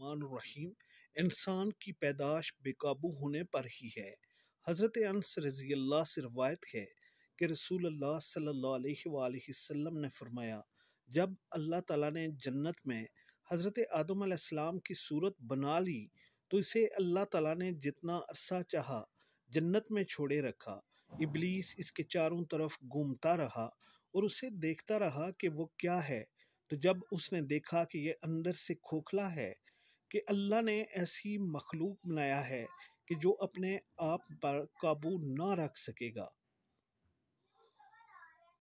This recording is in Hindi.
रहमान रहीम इंसान की पैदाश बेकाबू होने पर ही है हज़रत अनस रज़ी अल्लाह से रवायत है कि रसूल अल्लाह सल्लल्लाहु अलैहि वसल्लम ने फरमाया जब अल्लाह ताला ने जन्नत में हज़रत आदम अलैहिस्सलाम की सूरत बना ली तो इसे अल्लाह ताला ने जितना अरसा चाहा जन्नत में छोड़े रखा इबलीस इसके चारों तरफ घूमता रहा और उसे देखता रहा कि वो क्या है तो जब उसने देखा कि यह अंदर से खोखला है कि अल्लाह ने ऐसी मखलूक बनाया है कि जो अपने आप पर काबू ना रख सकेगा